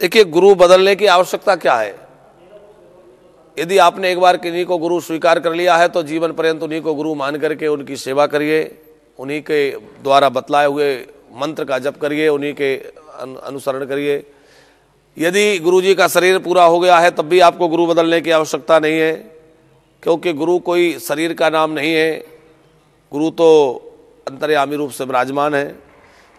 देखिए गुरु बदलने की आवश्यकता क्या है यदि आपने एक बार किन्हीं को गुरु स्वीकार कर लिया है तो जीवन पर्यंत उन्हीं को गुरु मान करके उनकी सेवा करिए उन्हीं के द्वारा बतलाए हुए मंत्र का जप करिए उन्हीं के अनुसरण करिए यदि गुरु जी का शरीर पूरा हो गया है तब भी आपको गुरु बदलने की आवश्यकता नहीं है क्योंकि गुरु कोई शरीर का नाम नहीं है गुरु तो अंतर्यामी रूप से विराजमान है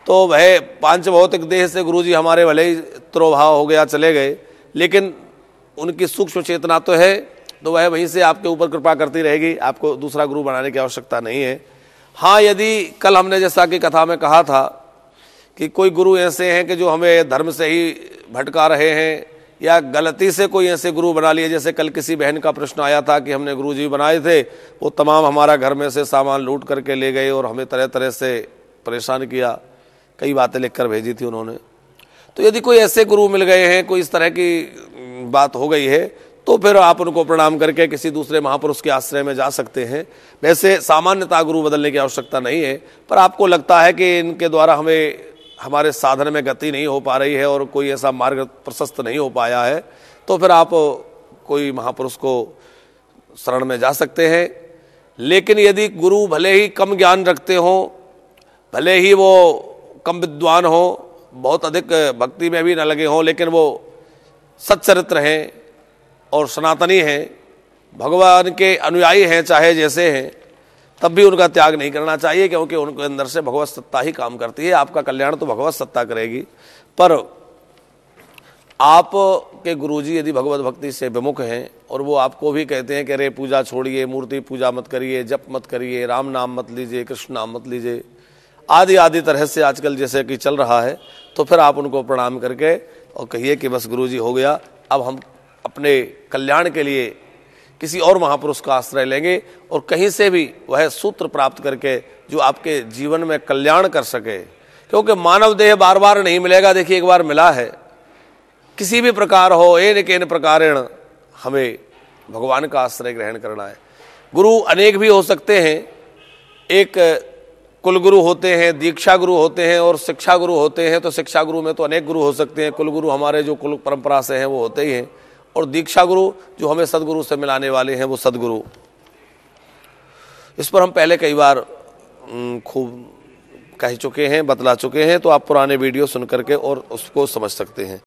तो वह पांच भौतिक देह से गुरुजी हमारे भले ही त्रोभाव हो गया चले गए लेकिन उनकी सूक्ष्म चेतना तो है तो वह वहीं से आपके ऊपर कृपा करती रहेगी आपको दूसरा गुरु बनाने की आवश्यकता नहीं है हाँ यदि कल हमने जैसा कि कथा में कहा था कि कोई गुरु ऐसे हैं कि जो हमें धर्म से ही भटका रहे हैं या गलती से कोई ऐसे गुरु बना लिए जैसे कल किसी बहन का प्रश्न आया था कि हमने गुरु जी बनाए थे वो तमाम हमारा घर में से सामान लूट करके ले गए और हमें तरह तरह से परेशान किया कई बातें लिखकर भेजी थी उन्होंने तो यदि कोई ऐसे गुरु मिल गए हैं कोई इस तरह की बात हो गई है तो फिर आप उनको प्रणाम करके किसी दूसरे महापुरुष के आश्रय में जा सकते हैं वैसे सामान्यता गुरु बदलने की आवश्यकता नहीं है पर आपको लगता है कि इनके द्वारा हमें हमारे साधन में गति नहीं हो पा रही है और कोई ऐसा मार्ग प्रशस्त नहीं हो पाया है तो फिर आप कोई महापुरुष को शरण में जा सकते हैं लेकिन यदि गुरु भले ही कम ज्ञान रखते हों भले ही वो कम विद्वान हो बहुत अधिक भक्ति में भी न लगे हों लेकिन वो सच्चरित्र हैं और सनातनी हैं भगवान के अनुयायी हैं चाहे जैसे हैं तब भी उनका त्याग नहीं करना चाहिए क्योंकि उनके अंदर से भगवत सत्ता ही काम करती है आपका कल्याण तो भगवत सत्ता करेगी पर आप के गुरुजी यदि भगवत भक्ति से विमुख हैं और वो आपको भी कहते हैं कि अरे पूजा छोड़िए मूर्ति पूजा मत करिए जप मत करिए राम नाम मत लीजिए कृष्ण नाम मत लीजिए आदि आदि तरह से आजकल जैसे कि चल रहा है तो फिर आप उनको प्रणाम करके और कहिए कि बस गुरु जी हो गया अब हम अपने कल्याण के लिए किसी और महापुरुष का आश्रय लेंगे और कहीं से भी वह सूत्र प्राप्त करके जो आपके जीवन में कल्याण कर सके क्योंकि मानव देह बार बार नहीं मिलेगा देखिए एक बार मिला है किसी भी प्रकार हो एन के प्रकारेण हमें भगवान का आश्रय ग्रहण करना है गुरु अनेक भी हो सकते हैं एक कुलगुरु होते हैं दीक्षा गुरु होते हैं और शिक्षा गुरु होते हैं तो शिक्षा गुरु में तो अनेक गुरु हो सकते हैं कुलगुरु हमारे जो कुल परंपरा से हैं वो होते ही हैं और दीक्षा गुरु जो हमें सदगुरु से मिलाने वाले हैं वो सदगुरु इस पर हम पहले कई बार खूब कह चुके हैं बतला चुके हैं तो आप पुराने वीडियो सुन करके और उसको समझ सकते हैं